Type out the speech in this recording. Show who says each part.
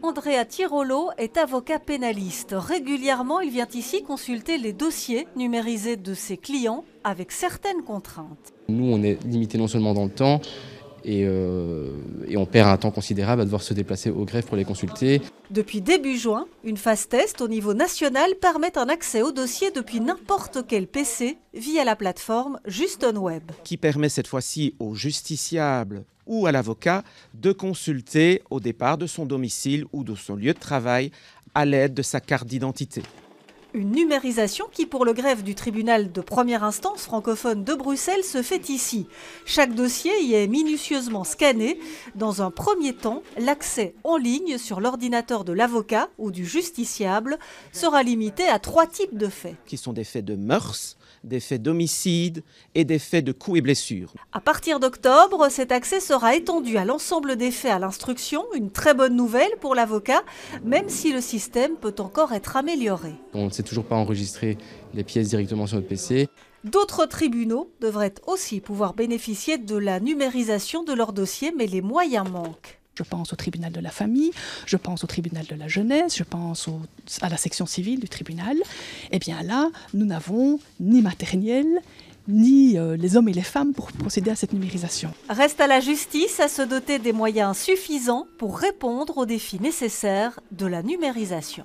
Speaker 1: Andrea Tirolo est avocat pénaliste. Régulièrement, il vient ici consulter les dossiers numérisés de ses clients avec certaines contraintes.
Speaker 2: Nous, on est limité non seulement dans le temps, euh, et, on perd un temps considérable à devoir se déplacer au greffe pour les consulter.
Speaker 1: Depuis début juin, une phase test au niveau national permet un accès au dossier depuis n'importe quel PC via la plateforme JustOnWeb.
Speaker 3: Qui permet cette fois-ci au justiciable ou à l'avocat de consulter au départ de son domicile ou de son lieu de travail à l'aide de sa carte d'identité
Speaker 1: une numérisation qui, pour le greffe du tribunal de première instance francophone de Bruxelles, se fait ici. Chaque dossier y est minutieusement scanné. Dans un premier temps, l'accès en ligne sur l'ordinateur de l'avocat ou du justiciable sera limité à trois types de faits.
Speaker 3: Qui sont des faits de mœurs, des faits d'homicide et des faits de coups et blessures.
Speaker 1: À partir d'octobre, cet accès sera étendu à l'ensemble des faits à l'instruction, une très bonne nouvelle pour l'avocat, même si le système peut encore être amélioré
Speaker 2: toujours pas enregistrer les pièces directement sur notre PC.
Speaker 1: D'autres tribunaux devraient aussi pouvoir bénéficier de la numérisation de leurs dossiers, mais les moyens manquent. Je pense au tribunal de la famille, je
Speaker 4: pense au tribunal de la jeunesse, je pense à la section civile du tribunal. Eh bien là, nous n'avons ni matériel, ni euh, les hommes et les femmes pour procéder à cette numérisation.
Speaker 1: Reste à la justice à se doter des moyens suffisants pour répondre aux défis nécessaires de la numérisation.